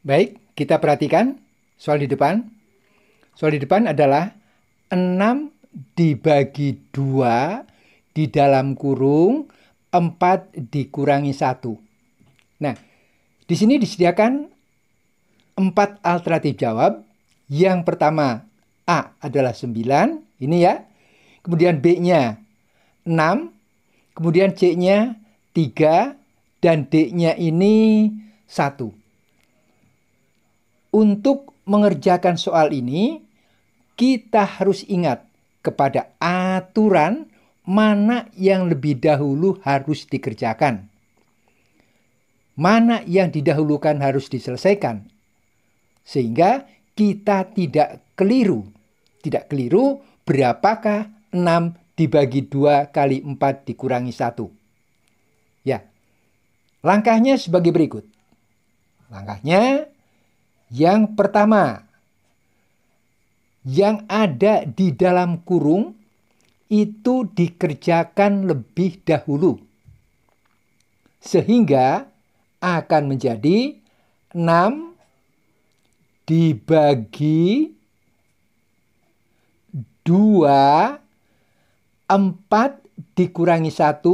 Baik, kita perhatikan soal di depan. Soal di depan adalah 6 dibagi 2 di dalam kurung 4 dikurangi 1. Nah, di sini disediakan 4 alternatif jawab. Yang pertama A adalah 9, ini ya. Kemudian B-nya 6, kemudian C-nya 3, dan D-nya ini 1. Untuk mengerjakan soal ini, kita harus ingat kepada aturan mana yang lebih dahulu harus dikerjakan. Mana yang didahulukan harus diselesaikan. Sehingga kita tidak keliru. Tidak keliru berapakah 6 dibagi 2 kali 4 dikurangi 1. Ya, langkahnya sebagai berikut. Langkahnya yang pertama, yang ada di dalam kurung itu dikerjakan lebih dahulu, sehingga akan menjadi 6 dibagi 2 4 dikurangi 1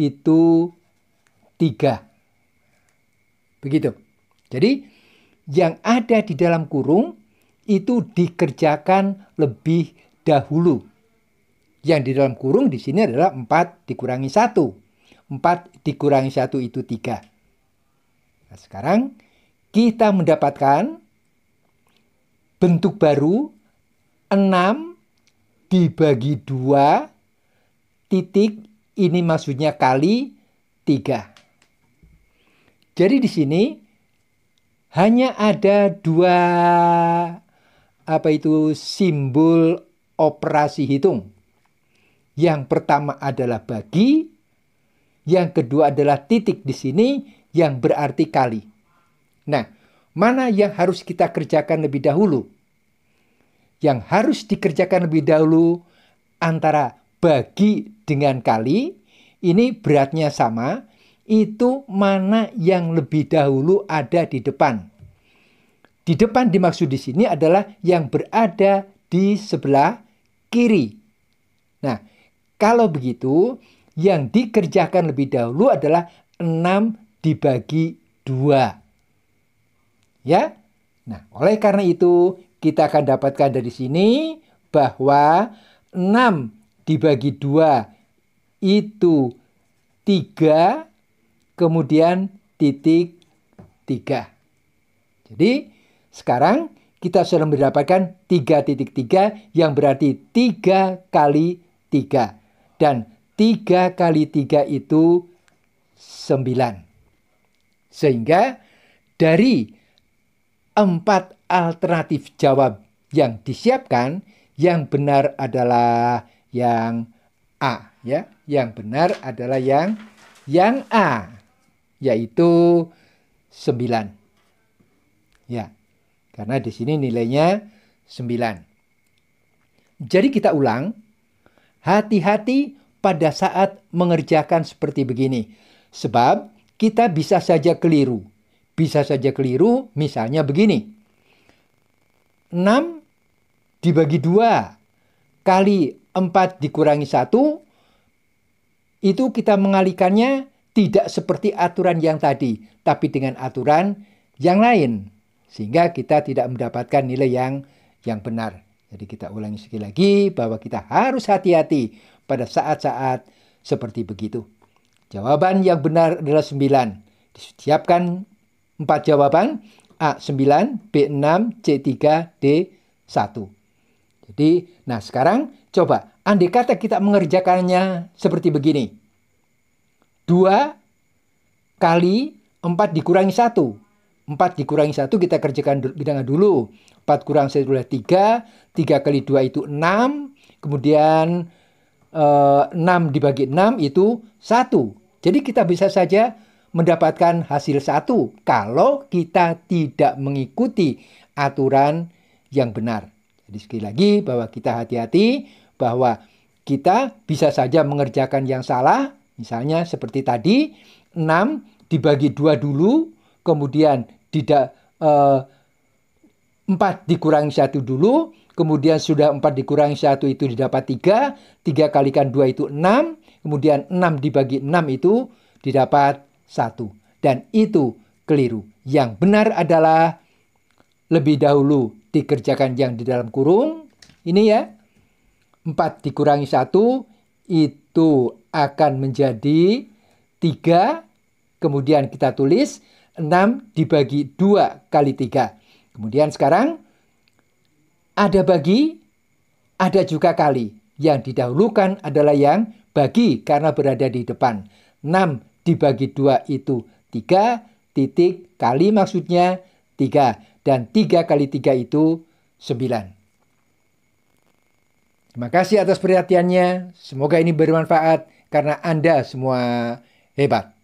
itu 3. Begitu. Jadi yang ada di dalam kurung itu dikerjakan lebih dahulu. Yang di dalam kurung di sini adalah 4 dikurangi 1. 4 dikurangi 1 itu 3. Nah, sekarang kita mendapatkan bentuk baru 6 dibagi 2 titik ini maksudnya kali 3. Jadi di sini hanya ada dua apa itu simbol operasi hitung. Yang pertama adalah bagi, yang kedua adalah titik di sini yang berarti kali. Nah, mana yang harus kita kerjakan lebih dahulu? Yang harus dikerjakan lebih dahulu antara bagi dengan kali ini beratnya sama, itu mana yang lebih dahulu ada di depan. Di depan dimaksud di sini adalah yang berada di sebelah kiri. Nah, kalau begitu yang dikerjakan lebih dahulu adalah 6 dibagi 2. Ya? Nah, oleh karena itu kita akan dapatkan dari sini bahwa 6 dibagi 2 itu 3 kemudian titik 3. Jadi sekarang kita sudah mendapatkan 3.3 yang berarti 3 kali 3. Dan 3 kali 3 itu 9. Sehingga dari empat alternatif jawab yang disiapkan, yang benar adalah yang A, ya. Yang benar adalah yang yang A yaitu 9. Ya, karena di sini nilainya 9. Jadi kita ulang, hati-hati pada saat mengerjakan seperti begini. Sebab kita bisa saja keliru. Bisa saja keliru misalnya begini. 6 dibagi 2 kali 4 dikurangi 1 itu kita mengalikannya tidak seperti aturan yang tadi, tapi dengan aturan yang lain. Sehingga kita tidak mendapatkan nilai yang yang benar. Jadi kita ulangi sekali lagi bahwa kita harus hati-hati pada saat-saat seperti begitu. Jawaban yang benar adalah 9. Disiapkan empat jawaban. A 9, B 6, C 3, D 1. Jadi, nah sekarang coba andai kata kita mengerjakannya seperti begini. 2 kali 4 dikurangi 1. 4 dikurangi 1 kita kerjakan bilangan dulu. 4 kurang 1 adalah 3. 3 kali 2 itu 6. Kemudian eh, 6 dibagi 6 itu 1. Jadi kita bisa saja mendapatkan hasil 1 kalau kita tidak mengikuti aturan yang benar. Jadi sekali lagi bahwa kita hati-hati bahwa kita bisa saja mengerjakan yang salah Misalnya seperti tadi 6 dibagi 2 dulu, kemudian tidak eh, 4 dikurangi 1 dulu, kemudian sudah 4 dikurangi 1 itu didapat 3, 3 kalikan 2 itu 6, kemudian 6 dibagi 6 itu didapat 1. Dan itu keliru. Yang benar adalah lebih dahulu dikerjakan yang di dalam kurung, ini ya, 4 dikurangi 1 itu akan menjadi 3, kemudian kita tulis 6 dibagi 2 kali 3. Kemudian sekarang ada bagi, ada juga kali. Yang didahulukan adalah yang bagi karena berada di depan. 6 dibagi 2 itu 3, titik kali maksudnya 3. Dan 3 kali 3 itu 9. Terima kasih atas perhatiannya. Semoga ini bermanfaat karena Anda semua hebat.